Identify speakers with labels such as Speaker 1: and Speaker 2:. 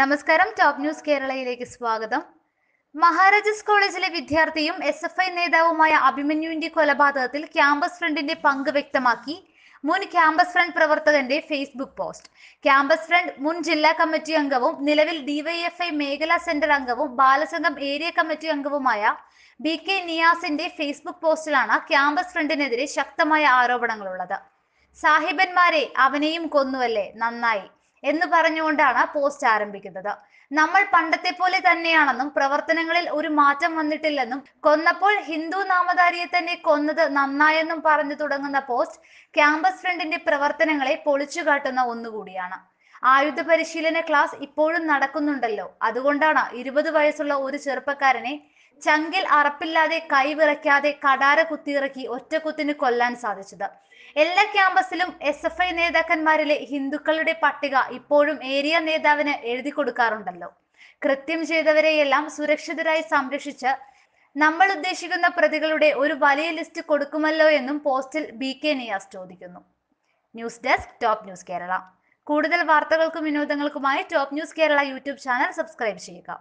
Speaker 1: നമസ്കാരം top news കേരളയിലേക്ക് സ്വാഗതം മഹാരാജാസ് കോളേജിലെ വിദ്യാർത്ഥിയും എസ് എഫ് ഐ നേതാവുമായ അഭിമന്യുവിന്റെ കൊലപാതകത്തിൽ ക്യാമ്പസ് ഫ്രണ്ടിന്റെ പങ്ക് വ്യക്തമാക്കി മുൻ ക്യാമ്പസ് ഫ്രണ്ട് പ്രവർത്തകന്റെ ഫേസ്ബുക്ക് പോസ്റ്റ് ക്യാമ്പസ് ഫ്രണ്ട് മുൻ ജില്ലാ കമ്മിറ്റി അംഗവും നിലവിൽ ഡിവൈഎഫ്ഐ മേഖലാ സെന്റർ അംഗവും ബാലസംഘം ഏരിയ കമ്മിറ്റി അംഗവുമായ ബി കെ നിയാസിന്റെ ഫേസ്ബുക്ക് പോസ്റ്റിലാണ് ക്യാമ്പസ് ഫ്രണ്ടിനെതിരെ ശക്തമായ ആരോപണങ്ങളുള്ളത് സാഹിബന്മാരെ അവനെയും കൊന്നുവല്ലേ നന്നായി എന്ന് പറഞ്ഞുകൊണ്ടാണ് പോസ്റ്റ് ആരംഭിക്കുന്നത് നമ്മൾ പണ്ടത്തെ പോലെ തന്നെയാണെന്നും പ്രവർത്തനങ്ങളിൽ ഒരു മാറ്റം വന്നിട്ടില്ലെന്നും കൊന്നപ്പോൾ ഹിന്ദു നാമധാരിയെ തന്നെ കൊന്നത് നന്നായെന്നും പറഞ്ഞു തുടങ്ങുന്ന പോസ്റ്റ് ക്യാമ്പസ് ഫ്രണ്ടിന്റെ പ്രവർത്തനങ്ങളെ കാട്ടുന്ന ഒന്നുകൂടിയാണ് ആയുധ പരിശീലന ക്ലാസ് ഇപ്പോഴും നടക്കുന്നുണ്ടല്ലോ അതുകൊണ്ടാണ് ഇരുപത് വയസ്സുള്ള ഒരു ചെറുപ്പക്കാരനെ ചങ്കിൽ അറപ്പില്ലാതെ കൈവിറയ്ക്കാതെ കടാര കുത്തിയിറക്കി ഒറ്റക്കുത്തിന് കൊല്ലാൻ സാധിച്ചത് എല്ലാ ക്യാമ്പസിലും എസ് എഫ് ഐ നേതാക്കന്മാരിലെ ഹിന്ദുക്കളുടെ പട്ടിക ഇപ്പോഴും ഏരിയ നേതാവിന് എഴുതി കൊടുക്കാറുണ്ടല്ലോ കൃത്യം ചെയ്തവരെയെല്ലാം സുരക്ഷിതരായി സംരക്ഷിച്ച് നമ്മൾ ഉദ്ദേശിക്കുന്ന പ്രതികളുടെ ഒരു വലിയ ലിസ്റ്റ് കൊടുക്കുമല്ലോ എന്നും പോസ്റ്റിൽ ബി കെ നിയാസ് ചോദിക്കുന്നു news desk top news Kerala കൂടുതൽ വാർത്തകൾക്കും വിനോദങ്ങൾക്കുമായി top news Kerala YouTube channel subscribe ചെയ്യുക